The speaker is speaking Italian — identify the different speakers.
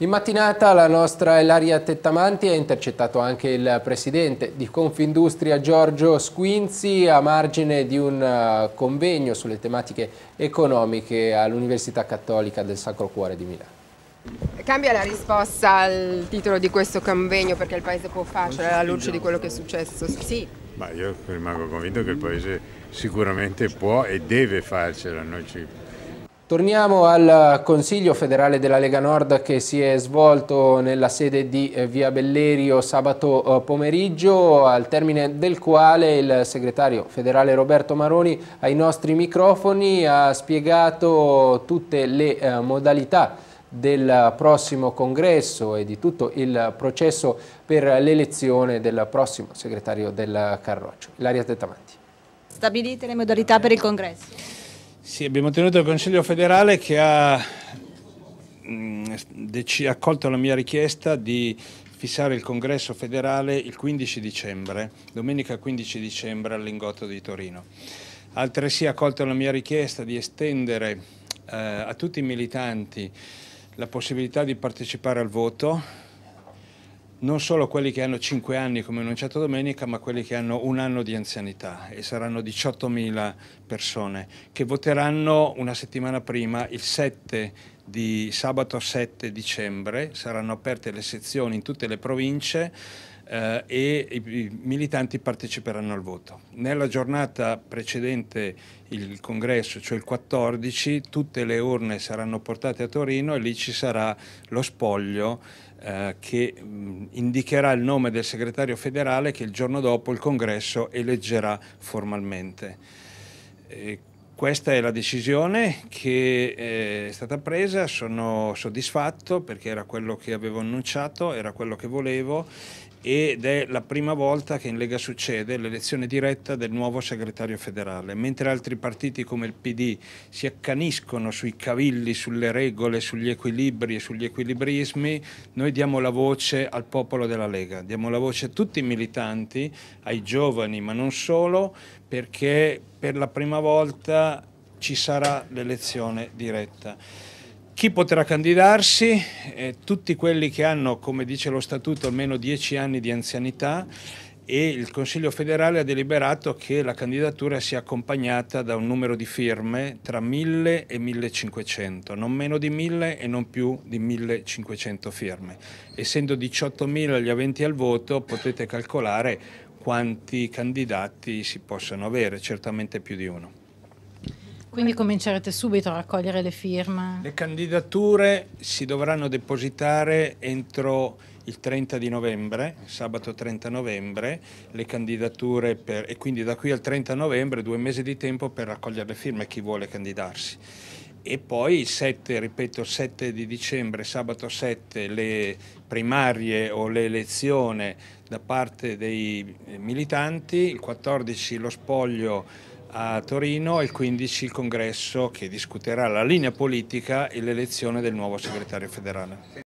Speaker 1: In mattinata la nostra Elaria Tettamanti ha intercettato anche il presidente di Confindustria Giorgio Squinzi a margine di un eh, convegno sulle tematiche economiche all'Università Cattolica del Sacro Cuore di Milano. Cambia la risposta al titolo di questo convegno perché il Paese può farcela cioè, alla luce di quello che è successo? Sì.
Speaker 2: Ma io rimango convinto che il Paese sicuramente può e deve farcela, noi ci
Speaker 1: Torniamo al Consiglio federale della Lega Nord che si è svolto nella sede di eh, Via Bellerio sabato eh, pomeriggio, al termine del quale il segretario federale Roberto Maroni ai nostri microfoni ha spiegato tutte le eh, modalità del prossimo congresso e di tutto il processo per l'elezione del prossimo segretario del Carroccio. Ilaria Tettamanti.
Speaker 2: Stabilite le modalità per il congresso. Sì, abbiamo tenuto il Consiglio federale che mm, ha accolto la mia richiesta di fissare il congresso federale il 15 dicembre, domenica 15 dicembre all'Ingotto di Torino. Altresì ha accolto la mia richiesta di estendere eh, a tutti i militanti la possibilità di partecipare al voto non solo quelli che hanno 5 anni come annunciato domenica, ma quelli che hanno un anno di anzianità e saranno 18.000 persone che voteranno una settimana prima, il 7 di sabato 7 dicembre, saranno aperte le sezioni in tutte le province eh, e i, militanti parteciperanno al voto. Nella giornata precedente il congresso, cioè il 14, tutte le urne saranno portate a Torino e lì ci sarà lo spoglio eh, che mh, indicherà il nome del segretario federale che il giorno dopo il congresso eleggerà formalmente. E questa è la decisione che eh, è stata presa, sono soddisfatto perché era quello che avevo annunciato, era quello che volevo ed è la prima volta che in Lega succede l'elezione diretta del nuovo segretario federale. Mentre altri partiti come il PD si accaniscono sui cavilli, sulle regole, sugli equilibri e sugli equilibrismi, noi diamo la voce al popolo della Lega, diamo la voce a tutti i militanti, ai giovani ma non solo, perché per la prima volta ci sarà l'elezione diretta. Chi potrà candidarsi? Eh, tutti quelli che hanno, come dice lo Statuto, almeno 10 anni di anzianità e il Consiglio federale ha deliberato che la candidatura sia accompagnata da un numero di firme tra 1000 e 1500, non meno di 1000 e non più di 1500 firme. Essendo 18.000 gli aventi al voto potete calcolare quanti candidati si possano avere, certamente più di uno.
Speaker 1: Quindi comincerete subito a raccogliere le firme?
Speaker 2: Le candidature si dovranno depositare entro il 30 di novembre, sabato 30 novembre, le candidature per, e quindi da qui al 30 novembre due mesi di tempo per raccogliere le firme chi vuole candidarsi e poi il 7, ripeto, 7 di dicembre, sabato 7, le primarie o l'elezione da parte dei militanti, il 14 lo spoglio a Torino e il 15 il congresso che discuterà la linea politica e l'elezione del nuovo segretario federale.